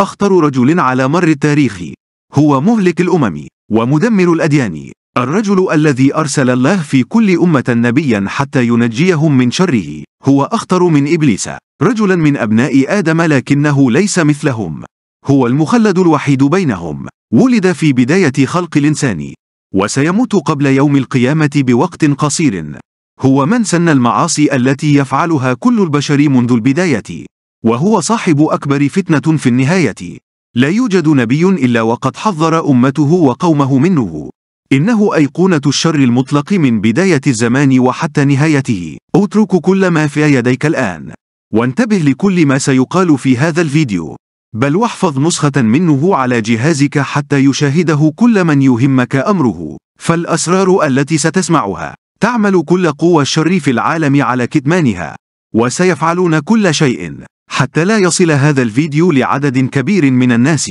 أخطر رجل على مر التاريخ هو مهلك الأمم ومدمر الأديان الرجل الذي أرسل الله في كل أمة نبيا حتى ينجيهم من شره هو أخطر من إبليس رجلا من أبناء آدم لكنه ليس مثلهم هو المخلد الوحيد بينهم ولد في بداية خلق الإنسان وسيموت قبل يوم القيامة بوقت قصير هو من سن المعاصي التي يفعلها كل البشر منذ البداية وهو صاحب أكبر فتنة في النهاية لا يوجد نبي إلا وقد حذر أمته وقومه منه إنه أيقونة الشر المطلق من بداية الزمان وحتى نهايته أترك كل ما في يديك الآن وانتبه لكل ما سيقال في هذا الفيديو بل واحفظ نسخة منه على جهازك حتى يشاهده كل من يهمك أمره فالأسرار التي ستسمعها تعمل كل قوى الشر في العالم على كتمانها وسيفعلون كل شيء حتى لا يصل هذا الفيديو لعدد كبير من الناس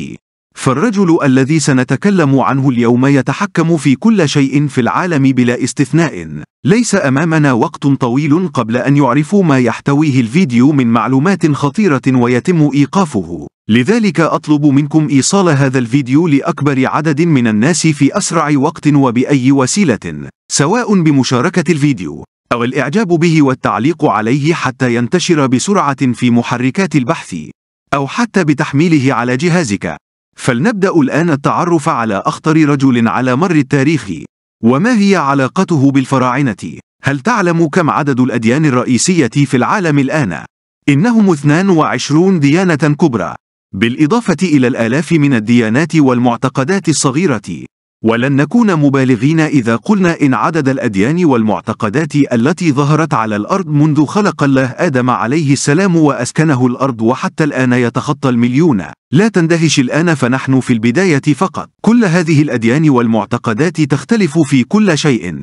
فالرجل الذي سنتكلم عنه اليوم يتحكم في كل شيء في العالم بلا استثناء ليس أمامنا وقت طويل قبل أن يعرفوا ما يحتويه الفيديو من معلومات خطيرة ويتم إيقافه لذلك أطلب منكم إيصال هذا الفيديو لأكبر عدد من الناس في أسرع وقت وبأي وسيلة سواء بمشاركة الفيديو أو الإعجاب به والتعليق عليه حتى ينتشر بسرعة في محركات البحث أو حتى بتحميله على جهازك فلنبدأ الآن التعرف على أخطر رجل على مر التاريخ وما هي علاقته بالفراعنة؟ هل تعلم كم عدد الأديان الرئيسية في العالم الآن؟ إنهم 22 ديانة كبرى بالإضافة إلى الآلاف من الديانات والمعتقدات الصغيرة ولن نكون مبالغين إذا قلنا إن عدد الأديان والمعتقدات التي ظهرت على الأرض منذ خلق الله آدم عليه السلام وأسكنه الأرض وحتى الآن يتخطى المليون لا تندهش الآن فنحن في البداية فقط كل هذه الأديان والمعتقدات تختلف في كل شيء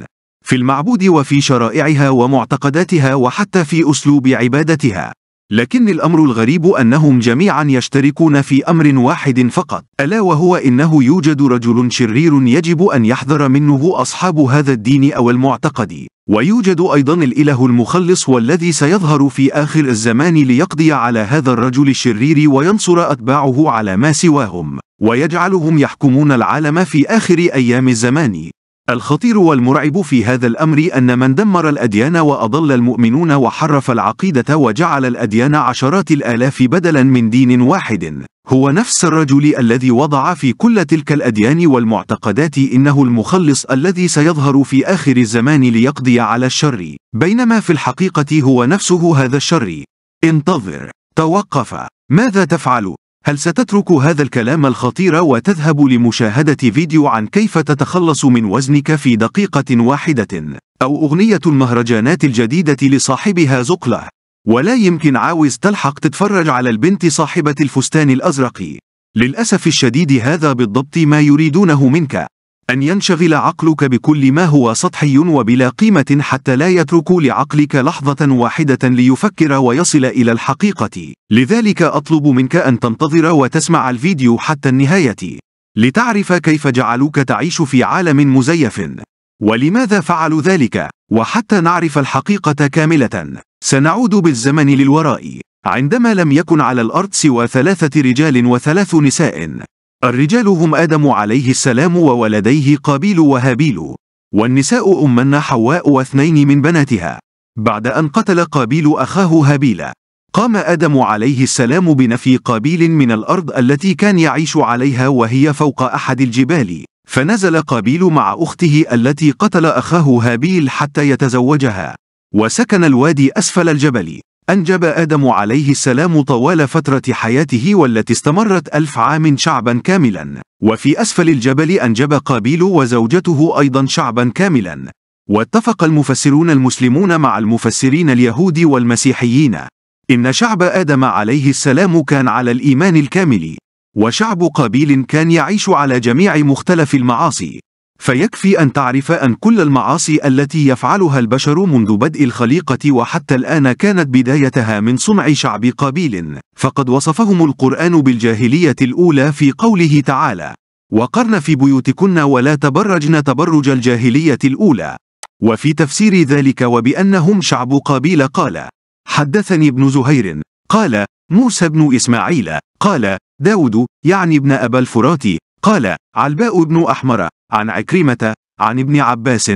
في المعبود وفي شرائعها ومعتقداتها وحتى في أسلوب عبادتها لكن الأمر الغريب أنهم جميعا يشتركون في أمر واحد فقط ألا وهو إنه يوجد رجل شرير يجب أن يحذر منه أصحاب هذا الدين أو المعتقد ويوجد أيضا الإله المخلص والذي سيظهر في آخر الزمان ليقضي على هذا الرجل الشرير وينصر أتباعه على ما سواهم ويجعلهم يحكمون العالم في آخر أيام الزمان الخطير والمرعب في هذا الأمر أن من دمر الأديان وأضل المؤمنون وحرف العقيدة وجعل الأديان عشرات الآلاف بدلا من دين واحد هو نفس الرجل الذي وضع في كل تلك الأديان والمعتقدات إنه المخلص الذي سيظهر في آخر الزمان ليقضي على الشر بينما في الحقيقة هو نفسه هذا الشر انتظر توقف ماذا تفعل؟ هل ستترك هذا الكلام الخطير وتذهب لمشاهدة فيديو عن كيف تتخلص من وزنك في دقيقة واحدة؟ أو أغنية المهرجانات الجديدة لصاحبها زقلة؟ ولا يمكن عاوز تلحق تتفرج على البنت صاحبة الفستان الأزرق. للأسف الشديد هذا بالضبط ما يريدونه منك. أن ينشغل عقلك بكل ما هو سطحي وبلا قيمة حتى لا يترك لعقلك لحظة واحدة ليفكر ويصل إلى الحقيقة. لذلك أطلب منك أن تنتظر وتسمع الفيديو حتى النهاية، لتعرف كيف جعلوك تعيش في عالم مزيف، ولماذا فعلوا ذلك، وحتى نعرف الحقيقة كاملة. سنعود بالزمن للوراء، عندما لم يكن على الأرض سوى ثلاثة رجال وثلاث نساء. الرجال هم آدم عليه السلام وولديه قابيل وهابيل والنساء أمنا حواء واثنين من بناتها بعد أن قتل قابيل أخاه هابيل قام آدم عليه السلام بنفي قابيل من الأرض التي كان يعيش عليها وهي فوق أحد الجبال فنزل قابيل مع أخته التي قتل أخاه هابيل حتى يتزوجها وسكن الوادي أسفل الجبل أنجب آدم عليه السلام طوال فترة حياته والتي استمرت ألف عام شعبا كاملا وفي أسفل الجبل أنجب قابيل وزوجته أيضا شعبا كاملا واتفق المفسرون المسلمون مع المفسرين اليهود والمسيحيين إن شعب آدم عليه السلام كان على الإيمان الكامل وشعب قابيل كان يعيش على جميع مختلف المعاصي فيكفي أن تعرف أن كل المعاصي التي يفعلها البشر منذ بدء الخليقة وحتى الآن كانت بدايتها من صنع شعب قابيل فقد وصفهم القرآن بالجاهلية الأولى في قوله تعالى وقرن في بيوتكن ولا تبرجن تبرج الجاهلية الأولى وفي تفسير ذلك وبأنهم شعب قابيل قال حدثني ابن زهير قال موسى بن إسماعيل قال داود يعني ابن أبا الفرات قال علباء بن أحمر عن عكرمة عن ابن عباس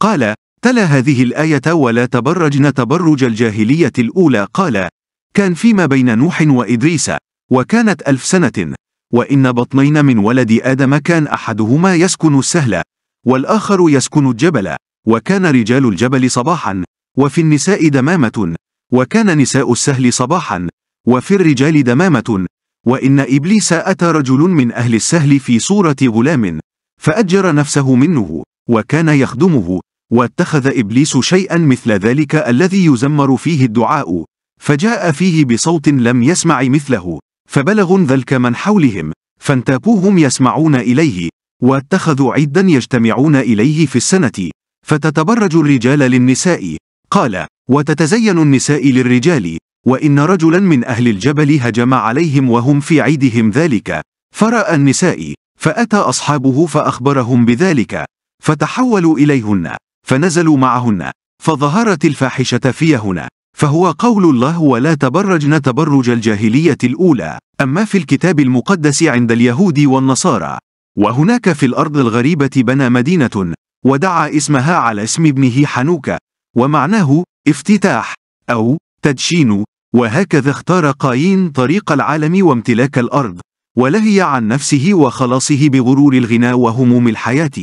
قال تلا هذه الآية ولا تبرجن تبرج الجاهلية الأولى قال كان فيما بين نوح وإدريس وكانت ألف سنة وإن بطنين من ولد آدم كان أحدهما يسكن السهل والآخر يسكن الجبل وكان رجال الجبل صباحا وفي النساء دمامة وكان نساء السهل صباحا وفي الرجال دمامة وإن إبليس أتى رجل من أهل السهل في صورة غلام فأجر نفسه منه وكان يخدمه واتخذ إبليس شيئا مثل ذلك الذي يزمر فيه الدعاء فجاء فيه بصوت لم يسمع مثله فبلغ ذلك من حولهم فانتابوهم يسمعون إليه واتخذوا عدا يجتمعون إليه في السنة فتتبرج الرجال للنساء قال وتتزين النساء للرجال وإن رجلا من أهل الجبل هجم عليهم وهم في عيدهم ذلك فرأى النساء فأتى أصحابه فأخبرهم بذلك فتحولوا إليهن فنزلوا معهن فظهرت الفاحشة فيهن فهو قول الله ولا تبرجن تبرج الجاهلية الأولى أما في الكتاب المقدس عند اليهود والنصارى وهناك في الأرض الغريبة بنى مدينة ودعا اسمها على اسم ابنه حنوكة ومعناه افتتاح أو تدشين وهكذا اختار قايين طريق العالم وامتلاك الأرض ولهي عن نفسه وخلاصه بغرور الغنى وهموم الحياة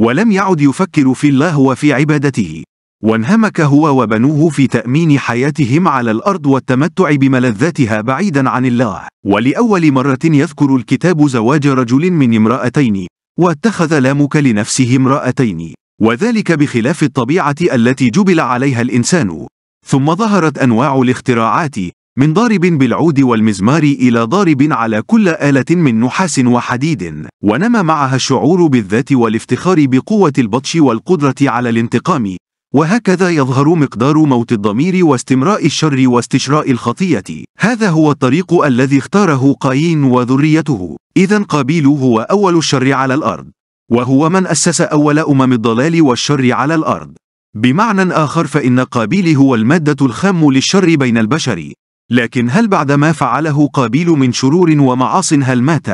ولم يعد يفكر في الله وفي عبادته وانهمك هو وبنوه في تأمين حياتهم على الأرض والتمتع بملذاتها بعيدا عن الله ولأول مرة يذكر الكتاب زواج رجل من امرأتين واتخذ لامك لنفسه امرأتين وذلك بخلاف الطبيعة التي جبل عليها الإنسان ثم ظهرت أنواع الاختراعات من ضارب بالعود والمزمار إلى ضارب على كل آلة من نحاس وحديد ونما معها الشعور بالذات والافتخار بقوة البطش والقدرة على الانتقام وهكذا يظهر مقدار موت الضمير واستمراء الشر واستشراء الخطية هذا هو الطريق الذي اختاره قايين وذريته إذا قابيل هو أول الشر على الأرض وهو من أسس أول أمم الضلال والشر على الأرض بمعنى آخر فإن قابيل هو المادة الخام للشر بين البشر لكن هل بعد ما فعله قابيل من شرور ومعاص هل مات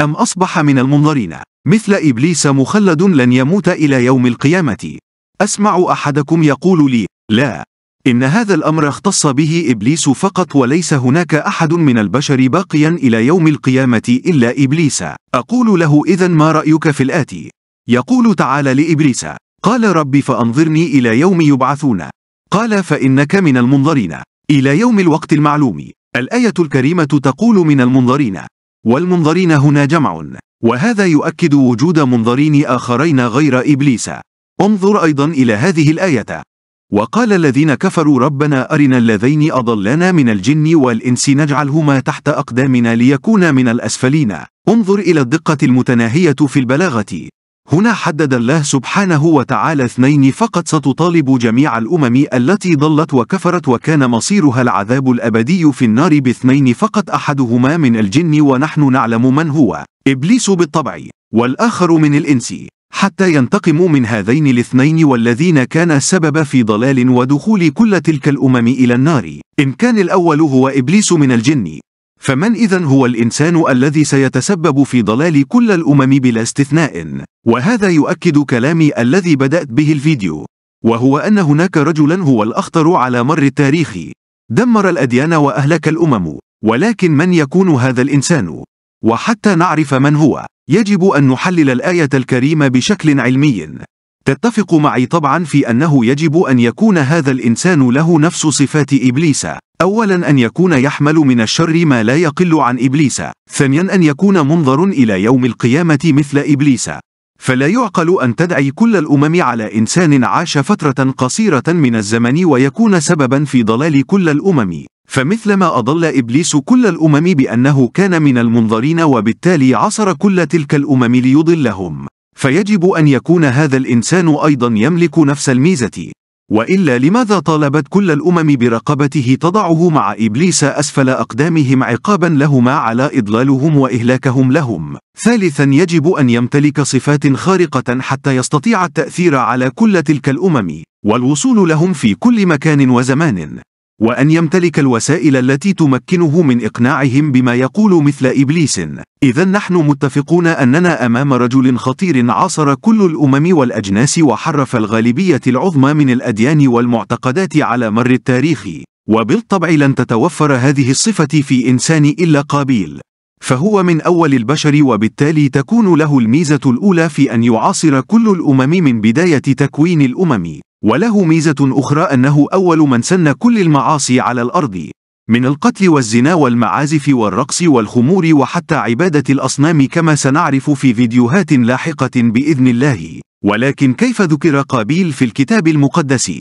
أم أصبح من المنظرين مثل إبليس مخلد لن يموت إلى يوم القيامة أسمع أحدكم يقول لي لا إن هذا الأمر اختص به إبليس فقط وليس هناك أحد من البشر باقيا إلى يوم القيامة إلا إبليس أقول له إذا ما رأيك في الآتي يقول تعالى لإبليس قال رب فأنظرني إلى يوم يبعثون قال فإنك من المنظرين إلى يوم الوقت المعلوم الآية الكريمة تقول من المنظرين والمنظرين هنا جمع وهذا يؤكد وجود منظرين آخرين غير إبليس انظر أيضا إلى هذه الآية وقال الذين كفروا ربنا أرنا الذين أضلنا من الجن والإنس نجعلهما تحت أقدامنا ليكونا من الأسفلين انظر إلى الدقة المتناهية في البلاغة هنا حدد الله سبحانه وتعالى اثنين فقط ستطالب جميع الأمم التي ضلت وكفرت وكان مصيرها العذاب الأبدي في النار باثنين فقط أحدهما من الجن ونحن نعلم من هو إبليس بالطبع والآخر من الإنس حتى ينتقموا من هذين الاثنين والذين كان السبب في ضلال ودخول كل تلك الأمم إلى النار إن كان الأول هو إبليس من الجن فمن إذا هو الإنسان الذي سيتسبب في ضلال كل الأمم بلا استثناء؟ وهذا يؤكد كلامي الذي بدأت به الفيديو، وهو أن هناك رجلا هو الأخطر على مر التاريخ، دمر الأديان وأهلك الأمم، ولكن من يكون هذا الإنسان؟ وحتى نعرف من هو، يجب أن نحلل الآية الكريمة بشكل علمي. تتفق معي طبعا في أنه يجب أن يكون هذا الإنسان له نفس صفات إبليس، أولا أن يكون يحمل من الشر ما لا يقل عن إبليس ثانيا أن يكون منظر إلى يوم القيامة مثل إبليس فلا يعقل أن تدعي كل الأمم على إنسان عاش فترة قصيرة من الزمن ويكون سببا في ضلال كل الأمم فمثلما أضل إبليس كل الأمم بأنه كان من المنظرين وبالتالي عصر كل تلك الأمم ليضلهم فيجب أن يكون هذا الإنسان أيضا يملك نفس الميزة وإلا لماذا طالبت كل الأمم برقبته تضعه مع إبليس أسفل أقدامهم عقابا لهما على إضلالهم وإهلاكهم لهم ثالثا يجب أن يمتلك صفات خارقة حتى يستطيع التأثير على كل تلك الأمم والوصول لهم في كل مكان وزمان وأن يمتلك الوسائل التي تمكنه من إقناعهم بما يقول مثل إبليس إذا نحن متفقون أننا أمام رجل خطير عاصر كل الأمم والأجناس وحرف الغالبية العظمى من الأديان والمعتقدات على مر التاريخ وبالطبع لن تتوفر هذه الصفة في إنسان إلا قابيل فهو من أول البشر وبالتالي تكون له الميزة الأولى في أن يعاصر كل الأمم من بداية تكوين الأمم، وله ميزة أخرى أنه أول من سن كل المعاصي على الأرض، من القتل والزنا والمعازف والرقص والخمور وحتى عبادة الأصنام كما سنعرف في فيديوهات لاحقة بإذن الله، ولكن كيف ذكر قابيل في الكتاب المقدس؟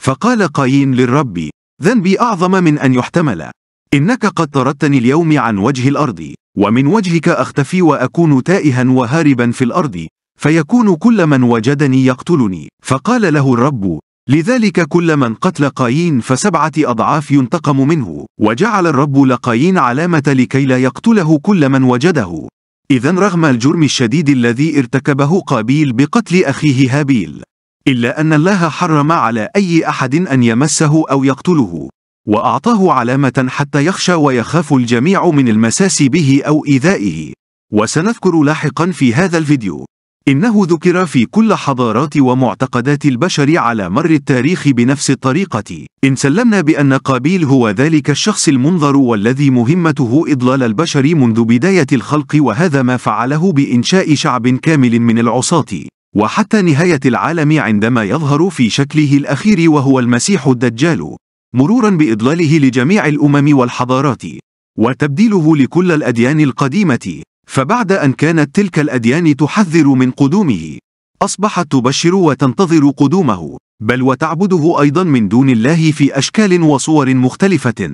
فقال قايين للرب: ذنبي أعظم من أن يحتمل. إنك قد طردتني اليوم عن وجه الأرض ومن وجهك أختفي وأكون تائها وهاربا في الأرض فيكون كل من وجدني يقتلني فقال له الرب لذلك كل من قتل قايين فسبعة أضعاف ينتقم منه وجعل الرب لقايين علامة لكي لا يقتله كل من وجده إذا رغم الجرم الشديد الذي ارتكبه قابيل بقتل أخيه هابيل إلا أن الله حرم على أي أحد أن يمسه أو يقتله وأعطاه علامة حتى يخشى ويخاف الجميع من المساس به أو إيذائه وسنذكر لاحقا في هذا الفيديو إنه ذكر في كل حضارات ومعتقدات البشر على مر التاريخ بنفس الطريقة إن سلمنا بأن قابيل هو ذلك الشخص المنظر والذي مهمته إضلال البشر منذ بداية الخلق وهذا ما فعله بإنشاء شعب كامل من العصاة وحتى نهاية العالم عندما يظهر في شكله الأخير وهو المسيح الدجال مرورا بإضلاله لجميع الأمم والحضارات وتبديله لكل الأديان القديمة فبعد أن كانت تلك الأديان تحذر من قدومه أصبحت تبشر وتنتظر قدومه بل وتعبده أيضا من دون الله في أشكال وصور مختلفة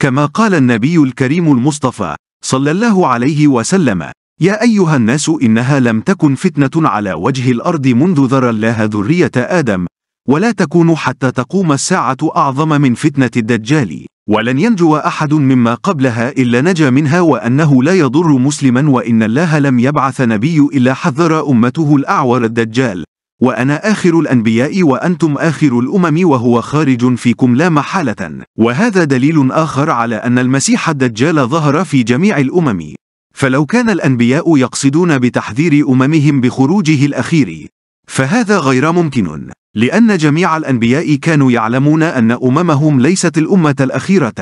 كما قال النبي الكريم المصطفى صلى الله عليه وسلم يا أيها الناس إنها لم تكن فتنة على وجه الأرض منذ ذرى الله ذرية آدم ولا تكون حتى تقوم الساعة أعظم من فتنة الدجال ولن ينجو أحد مما قبلها إلا نجا منها وأنه لا يضر مسلما وإن الله لم يبعث نبي إلا حذر أمته الأعور الدجال وأنا آخر الأنبياء وأنتم آخر الأمم وهو خارج فيكم لا محالة وهذا دليل آخر على أن المسيح الدجال ظهر في جميع الأمم فلو كان الأنبياء يقصدون بتحذير أممهم بخروجه الأخير فهذا غير ممكن لأن جميع الأنبياء كانوا يعلمون أن أممهم ليست الأمة الأخيرة،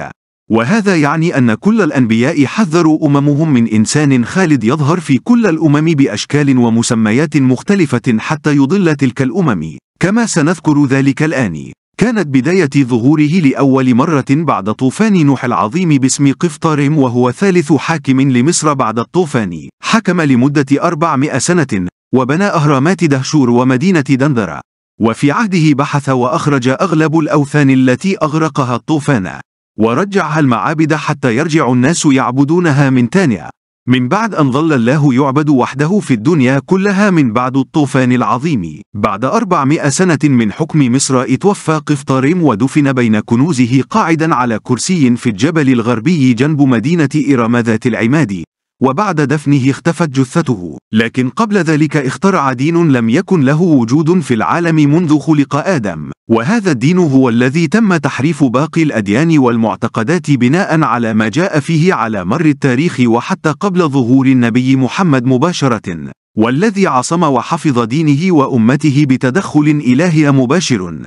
وهذا يعني أن كل الأنبياء حذروا أممهم من إنسان خالد يظهر في كل الأمم بأشكال ومسميات مختلفة حتى يضل تلك الأمم، كما سنذكر ذلك الآن. كانت بداية ظهوره لأول مرة بعد طوفان نوح العظيم باسم قفطارم وهو ثالث حاكم لمصر بعد الطوفان حكم لمدة 400 سنة وبنى أهرامات دهشور ومدينة دندرة وفي عهده بحث وأخرج أغلب الأوثان التي أغرقها الطوفان ورجعها المعابد حتى يرجع الناس يعبدونها من تانية من بعد أن ظل الله يعبد وحده في الدنيا كلها من بعد الطوفان العظيم بعد أربعمائة سنة من حكم مصر اتوفى قفطاريم ودفن بين كنوزه قاعدا على كرسي في الجبل الغربي جنب مدينة إرم ذات العماد وبعد دفنه اختفت جثته لكن قبل ذلك اخترع دين لم يكن له وجود في العالم منذ خلق آدم وهذا الدين هو الذي تم تحريف باقي الأديان والمعتقدات بناء على ما جاء فيه على مر التاريخ وحتى قبل ظهور النبي محمد مباشرة والذي عصم وحفظ دينه وأمته بتدخل إلهي مباشر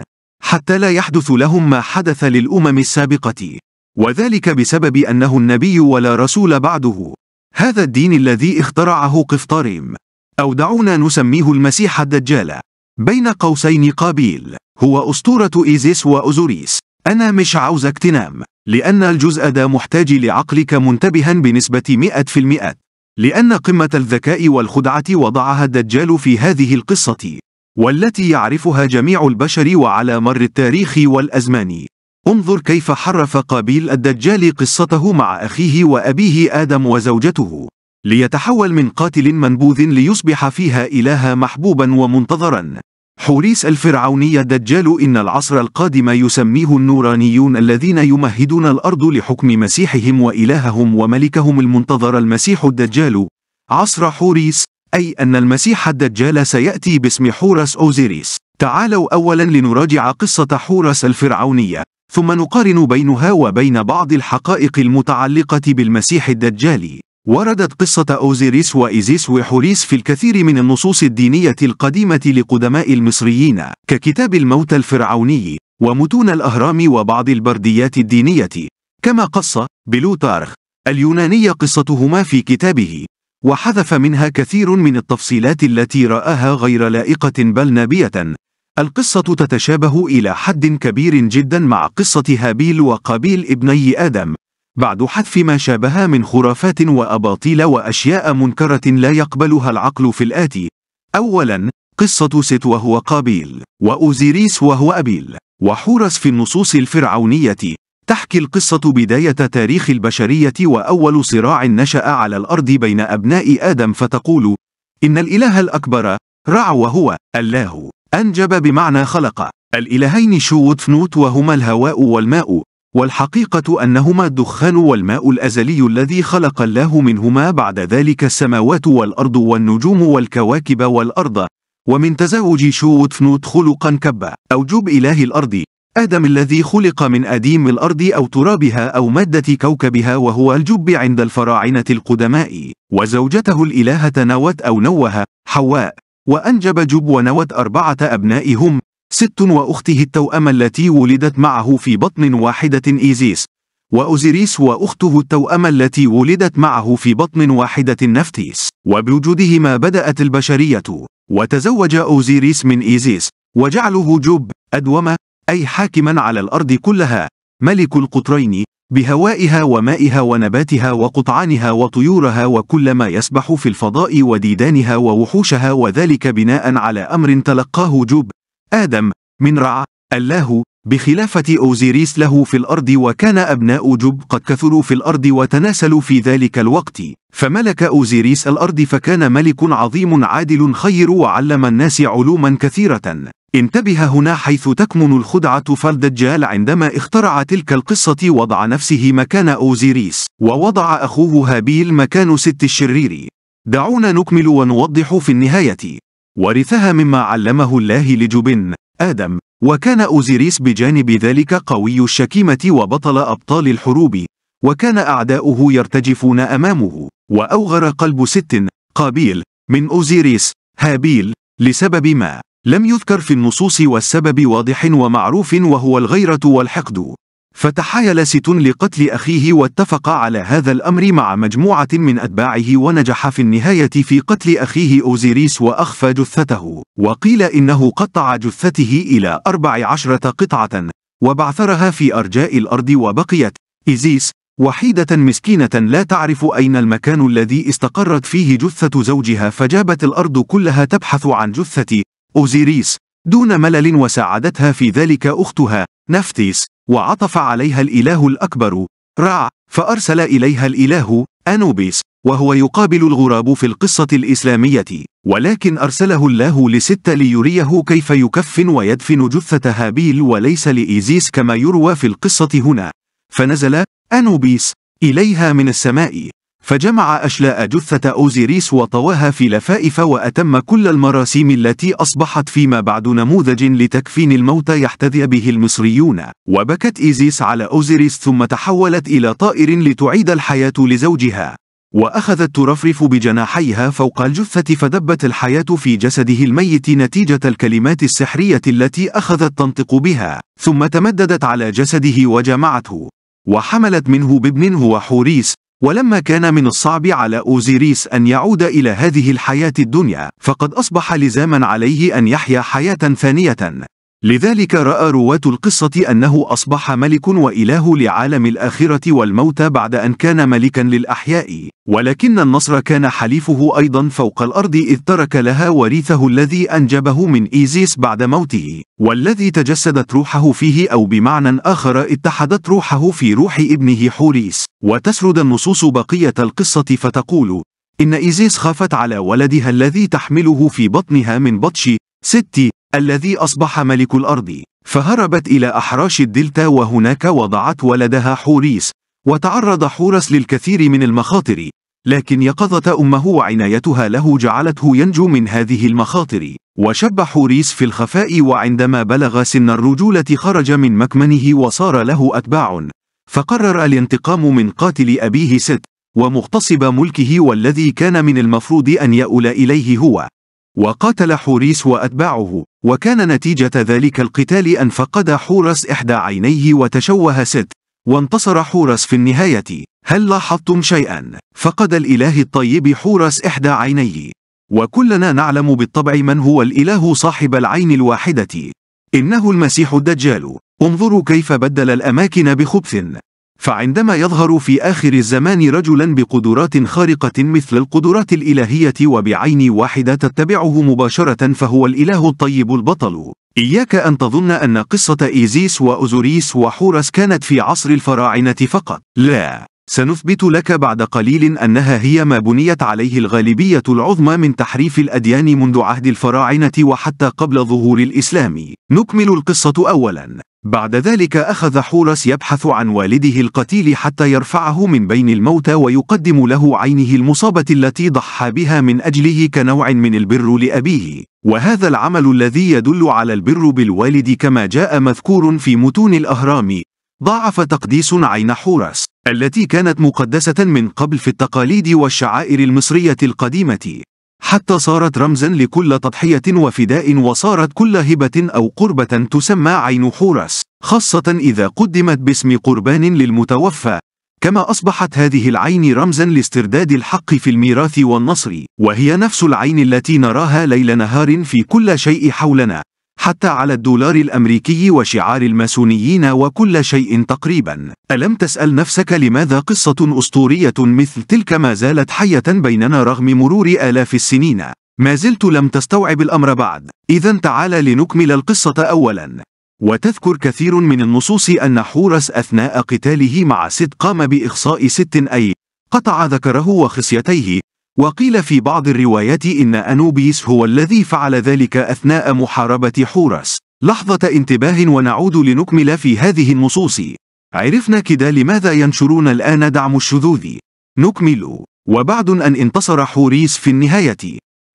حتى لا يحدث لهم ما حدث للأمم السابقة وذلك بسبب أنه النبي ولا رسول بعده هذا الدين الذي اخترعه قفطريم أو دعونا نسميه المسيح الدجال بين قوسين قابيل هو أسطورة إيزيس وأوزوريس أنا مش عاوز اكتنام لأن الجزء ده محتاج لعقلك منتبها بنسبة 100% لأن قمة الذكاء والخدعة وضعها الدجال في هذه القصة والتي يعرفها جميع البشر وعلى مر التاريخ والأزمان انظر كيف حرف قابيل الدجال قصته مع أخيه وأبيه آدم وزوجته ليتحول من قاتل منبوذ ليصبح فيها إلها محبوبا ومنتظرا حوريس الفرعوني الدجال إن العصر القادم يسميه النورانيون الذين يمهدون الأرض لحكم مسيحهم وإلههم وملكهم المنتظر المسيح الدجال عصر حوريس أي أن المسيح الدجال سيأتي باسم حورس أوزيريس تعالوا أولا لنراجع قصة حورس الفرعونية ثم نقارن بينها وبين بعض الحقائق المتعلقة بالمسيح الدجال وردت قصة أوزيريس وإيزيس وحوريس في الكثير من النصوص الدينية القديمة لقدماء المصريين ككتاب الموت الفرعوني ومتون الأهرام وبعض البرديات الدينية كما قص بلوتارخ اليوناني قصتهما في كتابه وحذف منها كثير من التفصيلات التي رآها غير لائقة بل نابية القصة تتشابه إلى حد كبير جدا مع قصة هابيل وقابيل ابني آدم بعد حذف ما شابها من خرافات وأباطيل وأشياء منكرة لا يقبلها العقل في الآتي أولا قصة ست وهو قابيل وأوزيريس وهو أبيل وحورس في النصوص الفرعونية تحكي القصة بداية تاريخ البشرية وأول صراع نشأ على الأرض بين أبناء آدم فتقول إن الإله الأكبر رع وهو الله أنجب بمعنى خلق الإلهين شوت فنوت وهما الهواء والماء والحقيقة أنهما الدخان والماء الأزلي الذي خلق الله منهما بعد ذلك السماوات والأرض والنجوم والكواكب والأرض ومن تزاوج شوت فنوت خلقا كبا جوب إله الأرض آدم الذي خلق من أديم الأرض أو ترابها أو مادة كوكبها وهو الجب عند الفراعنة القدماء وزوجته الإلهة نوت أو نوها حواء وأنجب ونوت أربعة أبنائهم ست وأخته التوأم التي ولدت معه في بطن واحدة إيزيس وأوزيريس وأخته التوأم التي ولدت معه في بطن واحدة نفتيس وبوجودهما بدأت البشرية وتزوج أوزيريس من إيزيس وجعله جب أدوم أي حاكما على الأرض كلها ملك القطرين بهوائها ومائها ونباتها وقطعانها وطيورها وكل ما يسبح في الفضاء وديدانها ووحوشها وذلك بناء على أمر تلقاه جب آدم من رع الله بخلافة أوزيريس له في الأرض وكان أبناء جب قد كثروا في الأرض وتناسلوا في ذلك الوقت فملك أوزيريس الأرض فكان ملك عظيم عادل خير وعلم الناس علوما كثيرة انتبه هنا حيث تكمن الخدعة فالدجال عندما اخترع تلك القصة وضع نفسه مكان أوزيريس ووضع أخوه هابيل مكان ست الشرير دعونا نكمل ونوضح في النهاية ورثها مما علمه الله لجبن آدم وكان أوزيريس بجانب ذلك قوي الشكيمة وبطل أبطال الحروب وكان أعداؤه يرتجفون أمامه وأوغر قلب ست قابيل من أوزيريس هابيل لسبب ما لم يذكر في النصوص والسبب واضح ومعروف وهو الغيرة والحقد فتحايل ستون لقتل أخيه واتفق على هذا الأمر مع مجموعة من أتباعه ونجح في النهاية في قتل أخيه أوزيريس وأخفى جثته وقيل إنه قطع جثته إلى أربع عشرة قطعة وبعثرها في أرجاء الأرض وبقيت إيزيس وحيدة مسكينة لا تعرف أين المكان الذي استقرت فيه جثة زوجها فجابت الأرض كلها تبحث عن جثة أوزيريس دون ملل وساعدتها في ذلك أختها نفتيس وعطف عليها الإله الأكبر رع فأرسل إليها الإله أنوبيس وهو يقابل الغراب في القصة الإسلامية ولكن أرسله الله لست ليريه كيف يكفن ويدفن جثة هابيل وليس لإيزيس كما يروى في القصة هنا فنزل أنوبيس إليها من السماء فجمع أشلاء جثة أوزيريس وطواها في لفائف وأتم كل المراسيم التي أصبحت فيما بعد نموذج لتكفين الموتى يحتذي به المصريون وبكت إيزيس على أوزيريس ثم تحولت إلى طائر لتعيد الحياة لزوجها وأخذت ترفرف بجناحيها فوق الجثة فدبت الحياة في جسده الميت نتيجة الكلمات السحرية التي أخذت تنطق بها ثم تمددت على جسده وجمعته وحملت منه بابن هو حوريس ولما كان من الصعب على أوزيريس أن يعود إلى هذه الحياة الدنيا فقد أصبح لزاما عليه أن يحيا حياة ثانية لذلك رأى رواة القصة أنه أصبح ملك وإله لعالم الآخرة والموت بعد أن كان ملكا للأحياء ولكن النصر كان حليفه أيضا فوق الأرض إذ ترك لها وريثه الذي أنجبه من إيزيس بعد موته والذي تجسدت روحه فيه أو بمعنى آخر اتحدت روحه في روح ابنه حوريس وتسرد النصوص بقية القصة فتقول إن إيزيس خافت على ولدها الذي تحمله في بطنها من بطش ستي الذي أصبح ملك الأرض فهربت إلى أحراش الدلتا وهناك وضعت ولدها حوريس وتعرض حورس للكثير من المخاطر لكن يقظة أمه وعنايتها له جعلته ينجو من هذه المخاطر وشب حوريس في الخفاء وعندما بلغ سن الرجولة خرج من مكمنه وصار له أتباع فقرر الانتقام من قاتل أبيه ست ومغتصب ملكه والذي كان من المفروض أن يؤول إليه هو وقاتل حوريس وأتباعه وكان نتيجة ذلك القتال أن فقد حورس إحدى عينيه وتشوه ست وانتصر حورس في النهاية هل لاحظتم شيئا؟ فقد الإله الطيب حورس إحدى عينيه وكلنا نعلم بالطبع من هو الإله صاحب العين الواحدة إنه المسيح الدجال انظروا كيف بدل الأماكن بخبث فعندما يظهر في آخر الزمان رجلا بقدرات خارقة مثل القدرات الإلهية وبعين واحدة تتبعه مباشرة فهو الإله الطيب البطل إياك أن تظن أن قصة إيزيس وأزوريس وحورس كانت في عصر الفراعنة فقط لا سنثبت لك بعد قليل أنها هي ما بنيت عليه الغالبية العظمى من تحريف الأديان منذ عهد الفراعنة وحتى قبل ظهور الإسلام نكمل القصة أولا بعد ذلك أخذ حورس يبحث عن والده القتيل حتى يرفعه من بين الموتى ويقدم له عينه المصابة التي ضحى بها من أجله كنوع من البر لأبيه وهذا العمل الذي يدل على البر بالوالد كما جاء مذكور في متون الأهرام ضاعف تقديس عين حورس التي كانت مقدسة من قبل في التقاليد والشعائر المصرية القديمة حتى صارت رمزا لكل تضحية وفداء وصارت كل هبة أو قربة تسمى عين حورس خاصة إذا قدمت باسم قربان للمتوفى كما أصبحت هذه العين رمزا لاسترداد الحق في الميراث والنصر وهي نفس العين التي نراها ليل نهار في كل شيء حولنا حتى على الدولار الأمريكي وشعار الماسونيين وكل شيء تقريبا ألم تسأل نفسك لماذا قصة أسطورية مثل تلك ما زالت حية بيننا رغم مرور آلاف السنين ما زلت لم تستوعب الأمر بعد إذا تعال لنكمل القصة أولا وتذكر كثير من النصوص أن حورس أثناء قتاله مع ست قام بإخصاء ست أي قطع ذكره وخصيتيه وقيل في بعض الروايات إن أنوبيس هو الذي فعل ذلك أثناء محاربة حورس لحظة انتباه ونعود لنكمل في هذه النصوص عرفنا كده لماذا ينشرون الآن دعم الشذوذ نكمل وبعد أن انتصر حوريس في النهاية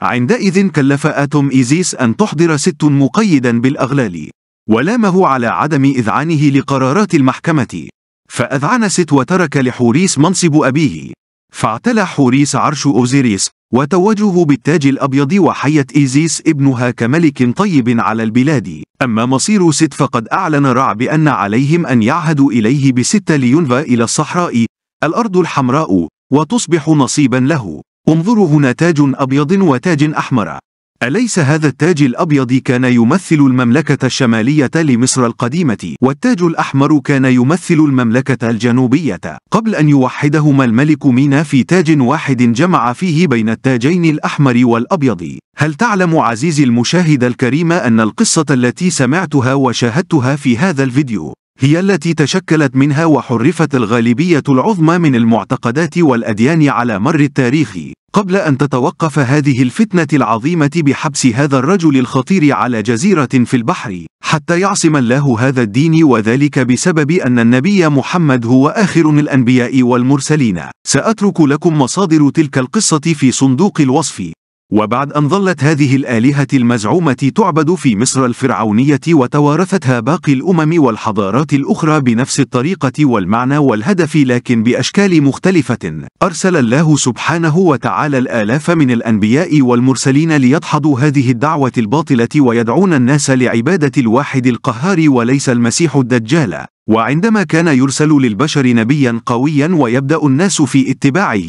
عندئذ كلف آتوم إيزيس أن تحضر ست مقيدا بالأغلال ولامه على عدم إذعانه لقرارات المحكمة فأذعن ست وترك لحوريس منصب أبيه فاعتلى حوريس عرش أوزيريس وتوجه بالتاج الأبيض وحية إيزيس ابنها كملك طيب على البلاد أما مصير ست فقد أعلن رع بأن عليهم أن يعهدوا إليه بستة لينفى إلى الصحراء الأرض الحمراء وتصبح نصيبا له انظروا هنا تاج أبيض وتاج أحمر أليس هذا التاج الأبيض كان يمثل المملكة الشمالية لمصر القديمة والتاج الأحمر كان يمثل المملكة الجنوبية قبل أن يوحدهما الملك مينا في تاج واحد جمع فيه بين التاجين الأحمر والأبيض هل تعلم عزيزي المشاهد الكريم أن القصة التي سمعتها وشاهدتها في هذا الفيديو هي التي تشكلت منها وحرفت الغالبية العظمى من المعتقدات والأديان على مر التاريخ قبل أن تتوقف هذه الفتنة العظيمة بحبس هذا الرجل الخطير على جزيرة في البحر حتى يعصم الله هذا الدين وذلك بسبب أن النبي محمد هو آخر الأنبياء والمرسلين سأترك لكم مصادر تلك القصة في صندوق الوصف وبعد أن ظلت هذه الآلهة المزعومة تعبد في مصر الفرعونية وتوارثتها باقي الأمم والحضارات الأخرى بنفس الطريقة والمعنى والهدف لكن بأشكال مختلفة أرسل الله سبحانه وتعالى الآلاف من الأنبياء والمرسلين ليدحضوا هذه الدعوة الباطلة ويدعون الناس لعبادة الواحد القهار وليس المسيح الدجال وعندما كان يرسل للبشر نبيا قويا ويبدأ الناس في اتباعه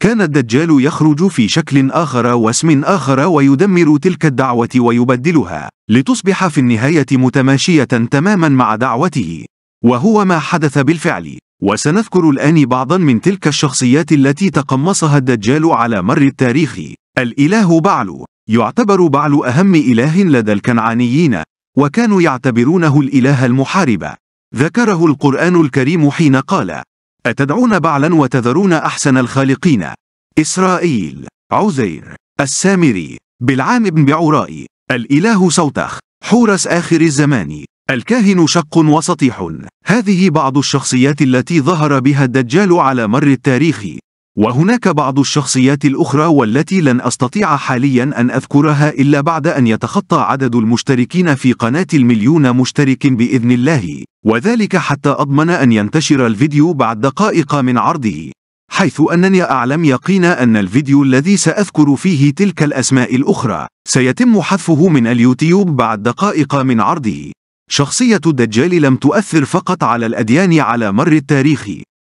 كان الدجال يخرج في شكل آخر واسم آخر ويدمر تلك الدعوة ويبدلها لتصبح في النهاية متماشية تماما مع دعوته وهو ما حدث بالفعل وسنذكر الآن بعضا من تلك الشخصيات التي تقمصها الدجال على مر التاريخ الإله بعل يعتبر بعل أهم إله لدى الكنعانيين وكانوا يعتبرونه الإله المحارب ذكره القرآن الكريم حين قال أتدعون بعلا وتذرون أحسن الخالقين إسرائيل عزير السامري بالعام بن بعوراء الإله صوتخ حورس آخر الزمان الكاهن شق وسطيح هذه بعض الشخصيات التي ظهر بها الدجال على مر التاريخ وهناك بعض الشخصيات الأخرى والتي لن أستطيع حاليا أن أذكرها إلا بعد أن يتخطى عدد المشتركين في قناة المليون مشترك بإذن الله وذلك حتى أضمن أن ينتشر الفيديو بعد دقائق من عرضه حيث أنني أعلم يقينا أن الفيديو الذي سأذكر فيه تلك الأسماء الأخرى سيتم حذفه من اليوتيوب بعد دقائق من عرضه شخصية الدجال لم تؤثر فقط على الأديان على مر التاريخ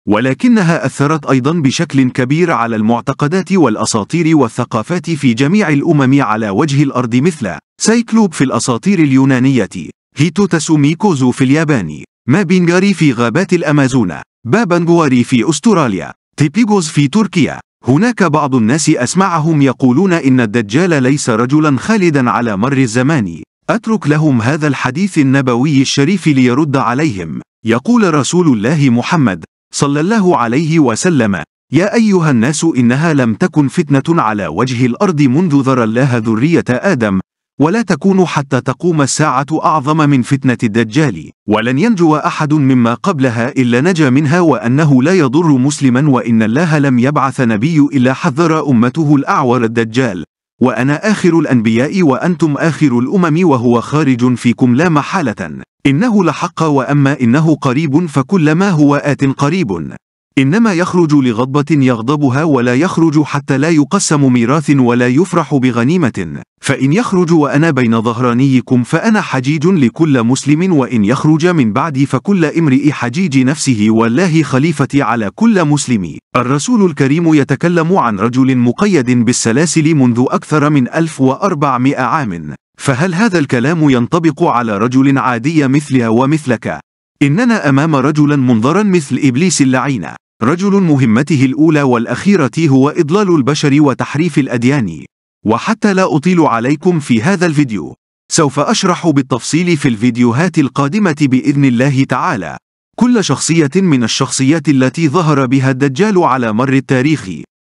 ولكنها أثرت أيضا بشكل كبير على المعتقدات والأساطير والثقافات في جميع الأمم على وجه الأرض مثل سايكلوب في الأساطير اليونانية هيتوتاسو ميكوزو في اليابان مابينغاري في غابات الأمازون بابانغواري في أستراليا تيبيغوز في تركيا هناك بعض الناس أسمعهم يقولون إن الدجال ليس رجلا خالدا على مر الزمان أترك لهم هذا الحديث النبوي الشريف ليرد عليهم يقول رسول الله محمد صلى الله عليه وسلم يا أيها الناس إنها لم تكن فتنة على وجه الأرض منذ ذر الله ذرية آدم ولا تكون حتى تقوم الساعة أعظم من فتنة الدجال ولن ينجو أحد مما قبلها إلا نجا منها وأنه لا يضر مسلما وإن الله لم يبعث نبي إلا حذر أمته الأعور الدجال وأنا آخر الأنبياء وأنتم آخر الأمم وهو خارج فيكم لا محالة إنه لحق وأما إنه قريب فكل ما هو آت قريب إنما يخرج لغضبة يغضبها ولا يخرج حتى لا يقسم ميراث ولا يفرح بغنيمة فإن يخرج وأنا بين ظهرانيكم فأنا حجيج لكل مسلم وإن يخرج من بعدي فكل امرئ حجيج نفسه والله خليفتي على كل مسلم الرسول الكريم يتكلم عن رجل مقيد بالسلاسل منذ أكثر من 1400 عام فهل هذا الكلام ينطبق على رجل عادي مثلها ومثلك إننا أمام رجلا منظرا مثل إبليس اللعينة رجل مهمته الأولى والأخيرة هو إضلال البشر وتحريف الأديان وحتى لا أطيل عليكم في هذا الفيديو سوف أشرح بالتفصيل في الفيديوهات القادمة بإذن الله تعالى كل شخصية من الشخصيات التي ظهر بها الدجال على مر التاريخ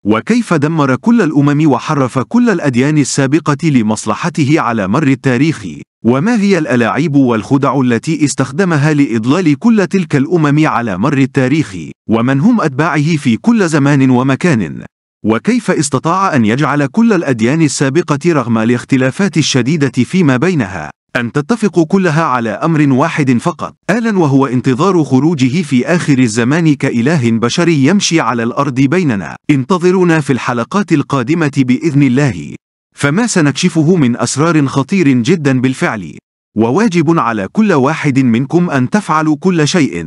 وكيف دمر كل الأمم وحرف كل الأديان السابقة لمصلحته على مر التاريخ وما هي الألاعيب والخدع التي استخدمها لإضلال كل تلك الأمم على مر التاريخ ومن هم أتباعه في كل زمان ومكان وكيف استطاع أن يجعل كل الأديان السابقة رغم الاختلافات الشديدة فيما بينها أن تتفق كلها على أمر واحد فقط ألا وهو انتظار خروجه في آخر الزمان كإله بشري يمشي على الأرض بيننا انتظرونا في الحلقات القادمة بإذن الله فما سنكشفه من أسرار خطير جدا بالفعل وواجب على كل واحد منكم أن تفعلوا كل شيء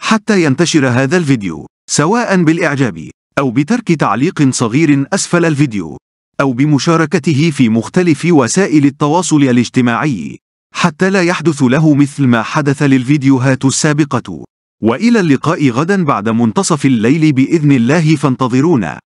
حتى ينتشر هذا الفيديو سواء بالإعجاب أو بترك تعليق صغير أسفل الفيديو أو بمشاركته في مختلف وسائل التواصل الاجتماعي حتى لا يحدث له مثل ما حدث للفيديوهات السابقة وإلى اللقاء غدا بعد منتصف الليل بإذن الله فانتظرونا